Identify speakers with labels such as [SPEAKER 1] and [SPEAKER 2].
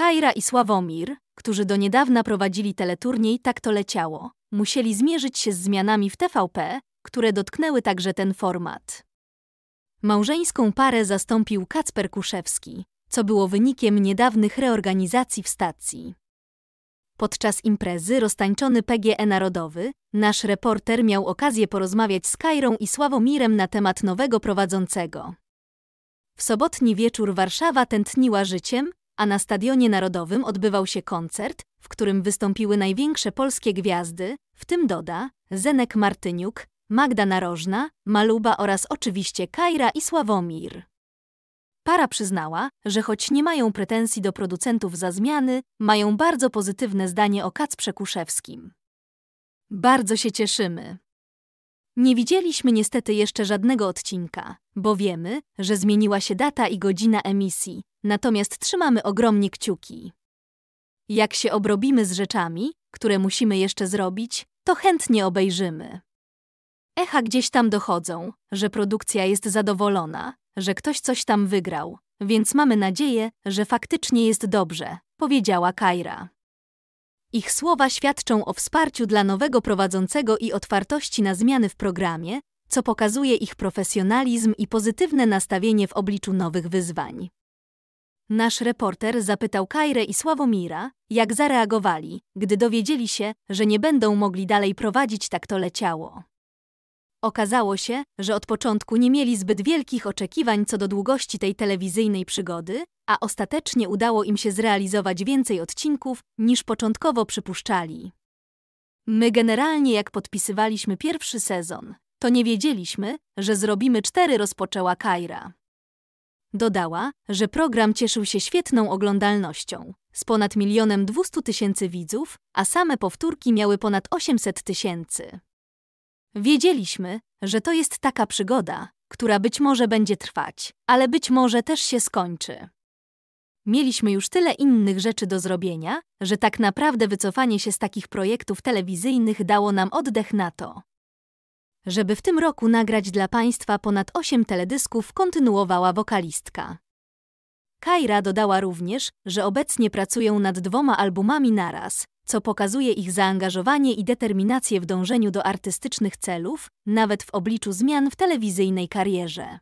[SPEAKER 1] Kajra i Sławomir, którzy do niedawna prowadzili teleturniej Tak to leciało, musieli zmierzyć się z zmianami w TVP, które dotknęły także ten format. Małżeńską parę zastąpił Kacper Kuszewski, co było wynikiem niedawnych reorganizacji w stacji. Podczas imprezy roztańczony PGE Narodowy, nasz reporter miał okazję porozmawiać z Kairą i Sławomirem na temat nowego prowadzącego. W sobotni wieczór Warszawa tętniła życiem, a na Stadionie Narodowym odbywał się koncert, w którym wystąpiły największe polskie gwiazdy, w tym Doda, Zenek Martyniuk, Magda Narożna, Maluba oraz oczywiście Kajra i Sławomir. Para przyznała, że choć nie mają pretensji do producentów za zmiany, mają bardzo pozytywne zdanie o Kacprze Kuszewskim. Bardzo się cieszymy, nie widzieliśmy niestety jeszcze żadnego odcinka, bo wiemy, że zmieniła się data i godzina emisji, natomiast trzymamy ogromnie kciuki. Jak się obrobimy z rzeczami, które musimy jeszcze zrobić, to chętnie obejrzymy. Echa gdzieś tam dochodzą, że produkcja jest zadowolona, że ktoś coś tam wygrał, więc mamy nadzieję, że faktycznie jest dobrze, powiedziała Kaira. Ich słowa świadczą o wsparciu dla nowego prowadzącego i otwartości na zmiany w programie, co pokazuje ich profesjonalizm i pozytywne nastawienie w obliczu nowych wyzwań. Nasz reporter zapytał Kajrę i Sławomira, jak zareagowali, gdy dowiedzieli się, że nie będą mogli dalej prowadzić tak to leciało. Okazało się, że od początku nie mieli zbyt wielkich oczekiwań co do długości tej telewizyjnej przygody, a ostatecznie udało im się zrealizować więcej odcinków niż początkowo przypuszczali. My generalnie jak podpisywaliśmy pierwszy sezon, to nie wiedzieliśmy, że zrobimy cztery rozpoczęła Kaira. Dodała, że program cieszył się świetną oglądalnością, z ponad milionem dwustu tysięcy widzów, a same powtórki miały ponad 800 tysięcy. Wiedzieliśmy, że to jest taka przygoda, która być może będzie trwać, ale być może też się skończy. Mieliśmy już tyle innych rzeczy do zrobienia, że tak naprawdę wycofanie się z takich projektów telewizyjnych dało nam oddech na to. Żeby w tym roku nagrać dla Państwa ponad 8 teledysków, kontynuowała wokalistka. Kaira dodała również, że obecnie pracują nad dwoma albumami naraz, co pokazuje ich zaangażowanie i determinację w dążeniu do artystycznych celów, nawet w obliczu zmian w telewizyjnej karierze.